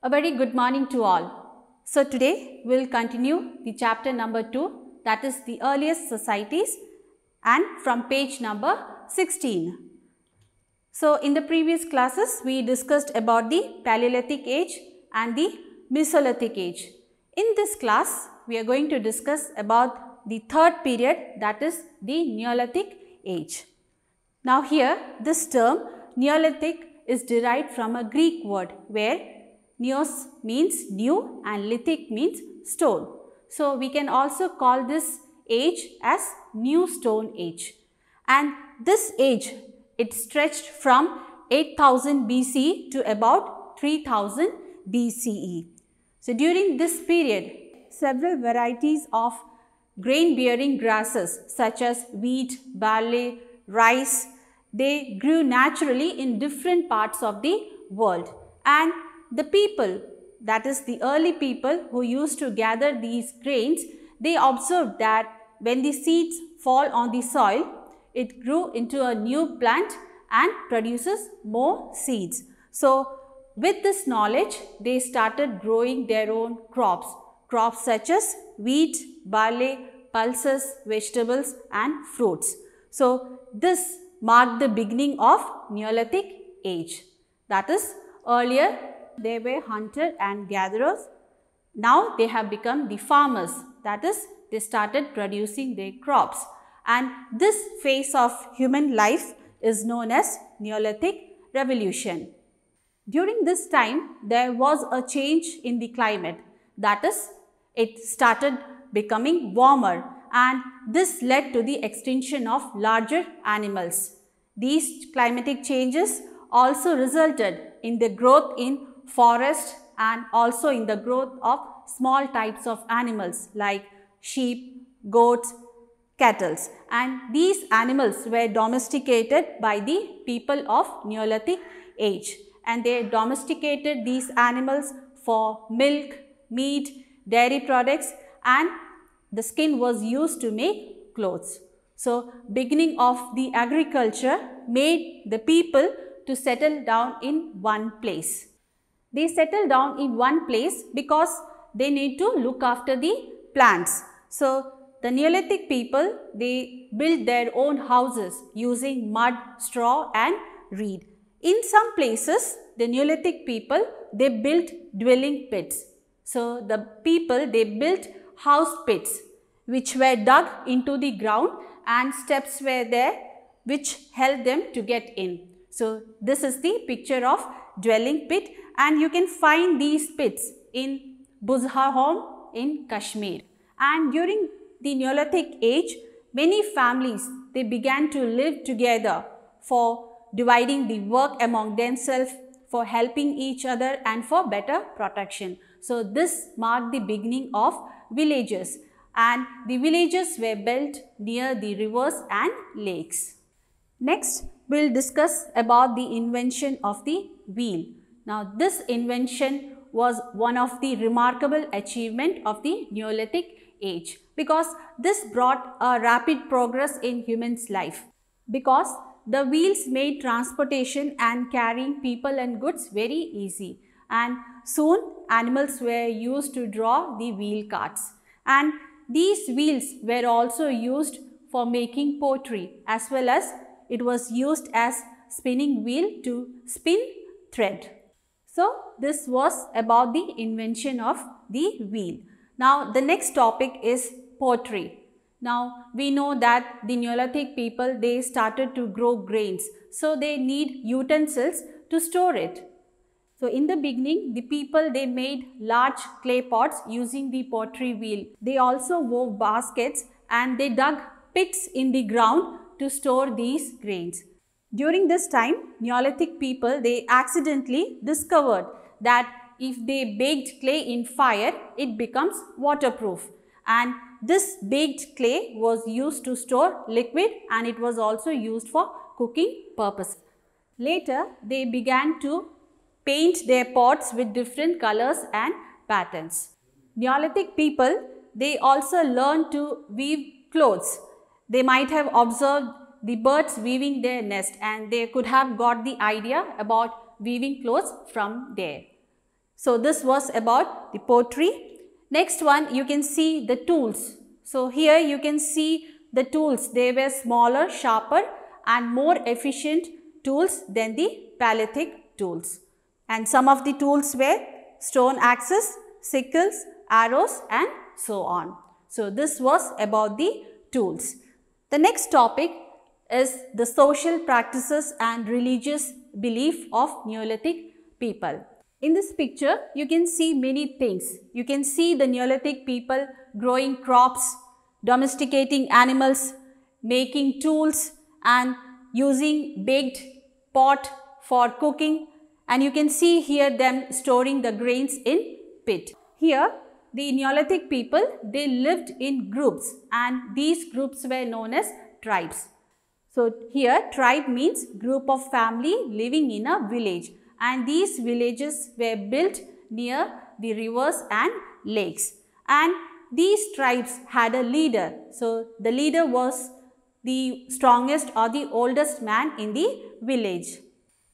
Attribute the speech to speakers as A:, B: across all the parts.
A: A very good morning to all. So today we'll continue the chapter number 2 that is the earliest societies and from page number 16. So in the previous classes we discussed about the Paleolithic age and the Mesolithic age. In this class we are going to discuss about the third period that is the Neolithic age. Now here this term Neolithic is derived from a Greek word where Neos means new and lithic means stone. So, we can also call this age as new stone age. And this age, it stretched from 8000 BC to about 3000 BCE. So, during this period, several varieties of grain bearing grasses such as wheat, barley, rice, they grew naturally in different parts of the world and the people, that is the early people who used to gather these grains, they observed that when the seeds fall on the soil, it grew into a new plant and produces more seeds. So, with this knowledge, they started growing their own crops, crops such as wheat, barley, pulses, vegetables and fruits. So, this marked the beginning of Neolithic age. That is, earlier they were hunters and gatherers. Now they have become the farmers that is they started producing their crops and this phase of human life is known as Neolithic revolution. During this time there was a change in the climate that is it started becoming warmer and this led to the extinction of larger animals. These climatic changes also resulted in the growth in forest and also in the growth of small types of animals like sheep, goats, cattle. And these animals were domesticated by the people of Neolithic age. And they domesticated these animals for milk, meat, dairy products and the skin was used to make clothes. So, beginning of the agriculture made the people to settle down in one place. They settle down in one place because they need to look after the plants. So, the Neolithic people, they built their own houses using mud, straw and reed. In some places, the Neolithic people, they built dwelling pits. So, the people, they built house pits which were dug into the ground and steps were there which helped them to get in. So, this is the picture of dwelling pit and you can find these pits in Buzhahom in Kashmir. And during the Neolithic age, many families they began to live together for dividing the work among themselves, for helping each other and for better protection. So, this marked the beginning of villages and the villages were built near the rivers and lakes. Next, we will discuss about the invention of the wheel. Now this invention was one of the remarkable achievement of the Neolithic age because this brought a rapid progress in human's life because the wheels made transportation and carrying people and goods very easy and soon animals were used to draw the wheel carts and these wheels were also used for making pottery as well as it was used as spinning wheel to spin thread. So, this was about the invention of the wheel. Now, the next topic is pottery. Now, we know that the Neolithic people, they started to grow grains. So, they need utensils to store it. So, in the beginning, the people, they made large clay pots using the pottery wheel. They also wove baskets and they dug pits in the ground to store these grains. During this time, Neolithic people, they accidentally discovered that if they baked clay in fire, it becomes waterproof. And this baked clay was used to store liquid and it was also used for cooking purpose. Later, they began to paint their pots with different colors and patterns. Neolithic people, they also learned to weave clothes they might have observed the birds weaving their nest and they could have got the idea about weaving clothes from there. So this was about the pottery. Next one you can see the tools. So here you can see the tools. They were smaller, sharper and more efficient tools than the paleolithic tools. And some of the tools were stone axes, sickles, arrows and so on. So this was about the tools. The next topic is the social practices and religious belief of Neolithic people. In this picture, you can see many things. You can see the Neolithic people growing crops, domesticating animals, making tools and using baked pot for cooking and you can see here them storing the grains in pit. Here the Neolithic people, they lived in groups and these groups were known as tribes. So here tribe means group of family living in a village and these villages were built near the rivers and lakes. And these tribes had a leader. So the leader was the strongest or the oldest man in the village.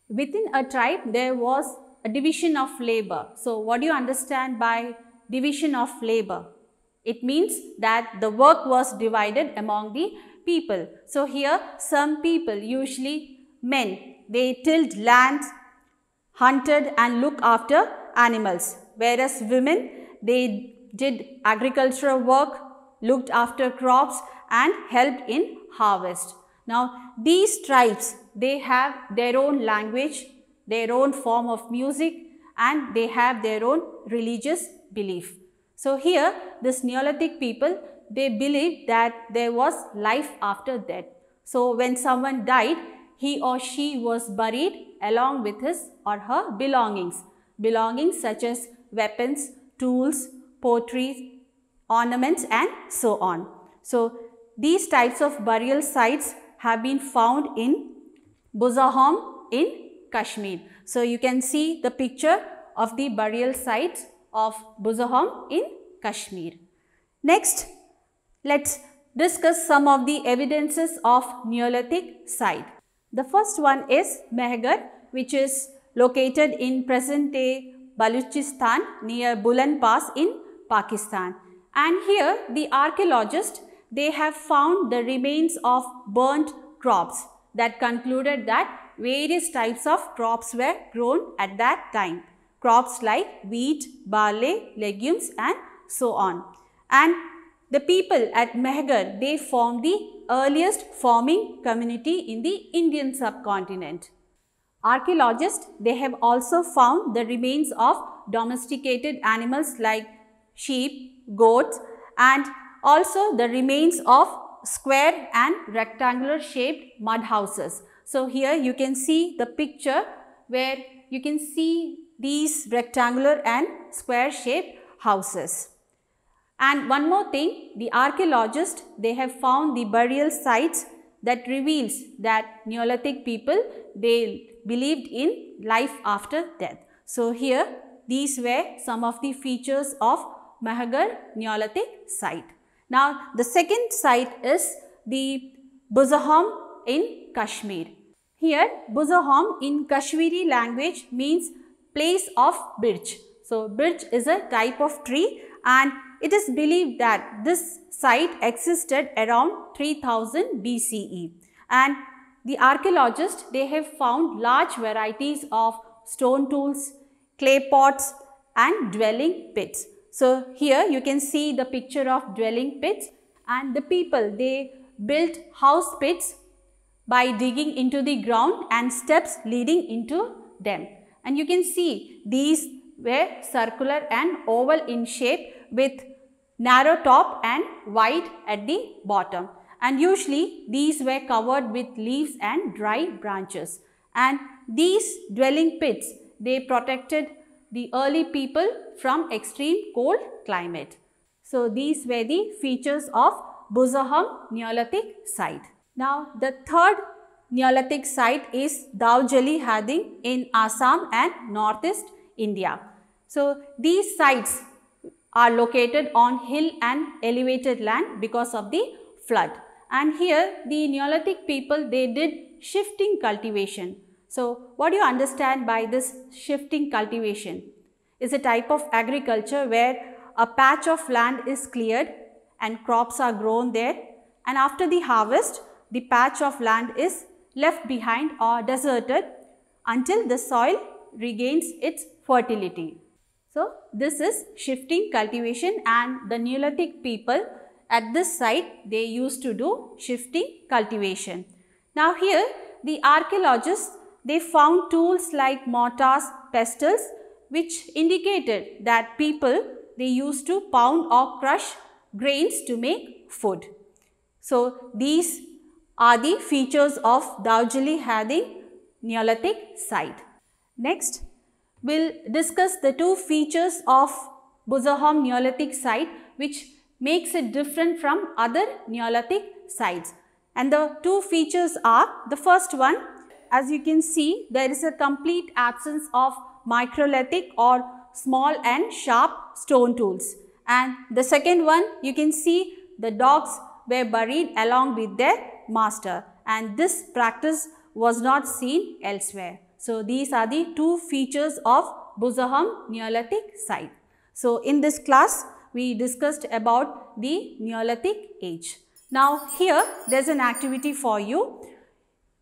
A: Within a tribe, there was a division of labor. So what do you understand by division of labor. It means that the work was divided among the people. So here some people, usually men, they tilled land, hunted and looked after animals. Whereas women, they did agricultural work, looked after crops and helped in harvest. Now these tribes, they have their own language, their own form of music and they have their own religious belief. So here this Neolithic people, they believed that there was life after death. So when someone died, he or she was buried along with his or her belongings. Belongings such as weapons, tools, pottery, ornaments and so on. So these types of burial sites have been found in Buzahom in Kashmir. So you can see the picture of the burial sites of Buzahom in Kashmir. Next, let's discuss some of the evidences of Neolithic site. The first one is Mehgar, which is located in present-day Baluchistan near Bulan Pass in Pakistan. And here, the archaeologists, they have found the remains of burnt crops that concluded that various types of crops were grown at that time crops like wheat, barley, legumes and so on. And the people at Mehgar, they formed the earliest farming community in the Indian subcontinent. Archaeologists, they have also found the remains of domesticated animals like sheep, goats and also the remains of square and rectangular shaped mud houses. So, here you can see the picture where you can see these rectangular and square shaped houses. And one more thing, the archaeologists, they have found the burial sites that reveals that Neolithic people, they believed in life after death. So, here these were some of the features of Mahagar Neolithic site. Now, the second site is the Buzahom in Kashmir. Here, Buzahom in Kashmiri language means place of birch. So, birch is a type of tree and it is believed that this site existed around 3000 BCE and the archaeologists they have found large varieties of stone tools, clay pots and dwelling pits. So, here you can see the picture of dwelling pits and the people they built house pits by digging into the ground and steps leading into them. And you can see these were circular and oval in shape with narrow top and wide at the bottom. And usually these were covered with leaves and dry branches. And these dwelling pits, they protected the early people from extreme cold climate. So these were the features of Buzaham Neolithic site. Now the third Neolithic site is Daujali Hading in Assam and Northeast India. So, these sites are located on hill and elevated land because of the flood. And here the Neolithic people they did shifting cultivation. So, what do you understand by this shifting cultivation? Is a type of agriculture where a patch of land is cleared and crops are grown there and after the harvest the patch of land is left behind or deserted until the soil regains its fertility. So, this is shifting cultivation and the Neolithic people at this site they used to do shifting cultivation. Now, here the archaeologists they found tools like mortars, pestles which indicated that people they used to pound or crush grains to make food. So, these are the features of Darjali having Neolithic site. Next, we'll discuss the two features of Buzahom Neolithic site which makes it different from other Neolithic sites. And the two features are the first one, as you can see, there is a complete absence of microlithic or small and sharp stone tools. And the second one, you can see the dogs were buried along with their master and this practice was not seen elsewhere. So, these are the two features of Buzaham Neolithic site. So, in this class we discussed about the Neolithic age. Now, here there is an activity for you.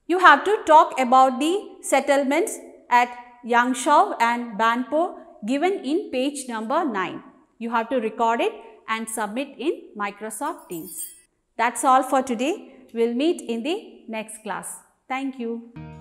A: You have to talk about the settlements at Yangshaw and Banpo given in page number 9. You have to record it and submit in Microsoft Teams. That's all for today. We'll meet in the next class. Thank you.